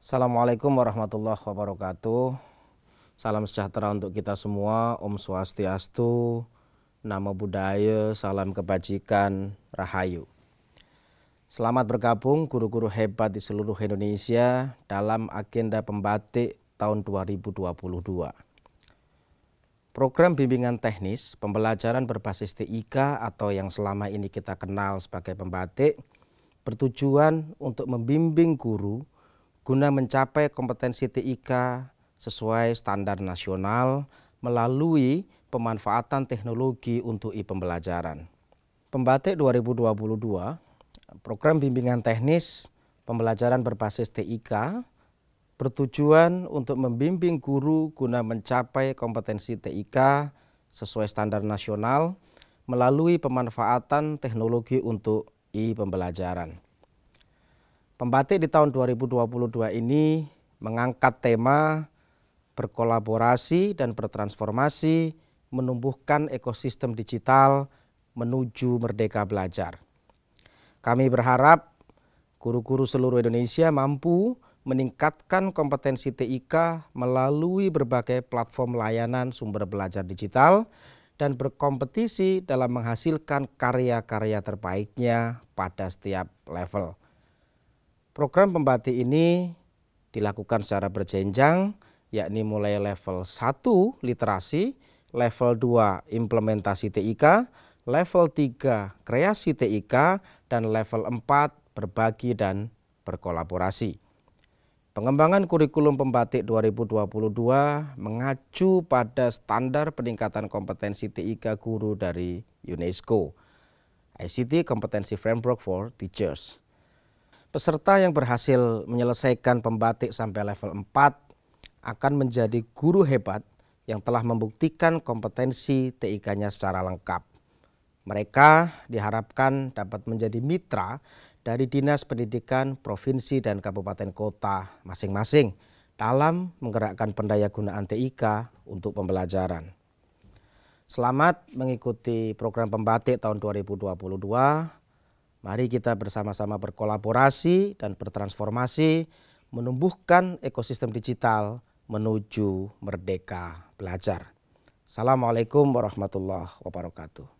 Assalamualaikum warahmatullahi wabarakatuh. Salam sejahtera untuk kita semua. Om Swastiastu, Namo Buddhaya, salam kebajikan, Rahayu. Selamat bergabung guru-guru hebat di seluruh Indonesia dalam agenda pembatik tahun 2022. Program bimbingan teknis pembelajaran berbasis TIK atau yang selama ini kita kenal sebagai pembatik bertujuan untuk membimbing guru guna mencapai kompetensi TIK sesuai standar nasional melalui pemanfaatan teknologi untuk e-pembelajaran. Pembatik 2022, program bimbingan teknis pembelajaran berbasis TIK bertujuan untuk membimbing guru guna mencapai kompetensi TIK sesuai standar nasional melalui pemanfaatan teknologi untuk e-pembelajaran. Pembatik di tahun 2022 ini mengangkat tema berkolaborasi dan bertransformasi menumbuhkan ekosistem digital menuju merdeka belajar. Kami berharap guru-guru seluruh Indonesia mampu meningkatkan kompetensi TIK melalui berbagai platform layanan sumber belajar digital dan berkompetisi dalam menghasilkan karya-karya terbaiknya pada setiap level. Program pembatik ini dilakukan secara berjenjang, yakni mulai level 1 literasi, level 2 implementasi TIK, level 3 kreasi TIK, dan level 4 berbagi dan berkolaborasi. Pengembangan kurikulum pembatik 2022 mengacu pada standar peningkatan kompetensi TIK guru dari UNESCO. ICT Competency Framework for Teachers. Peserta yang berhasil menyelesaikan pembatik sampai level 4 akan menjadi guru hebat yang telah membuktikan kompetensi TIK-nya secara lengkap. Mereka diharapkan dapat menjadi mitra dari Dinas Pendidikan Provinsi dan Kabupaten Kota masing-masing dalam menggerakkan pendaya gunaan TIK untuk pembelajaran. Selamat mengikuti program pembatik tahun 2022 Mari kita bersama-sama berkolaborasi dan bertransformasi menumbuhkan ekosistem digital menuju merdeka belajar. Assalamualaikum warahmatullahi wabarakatuh.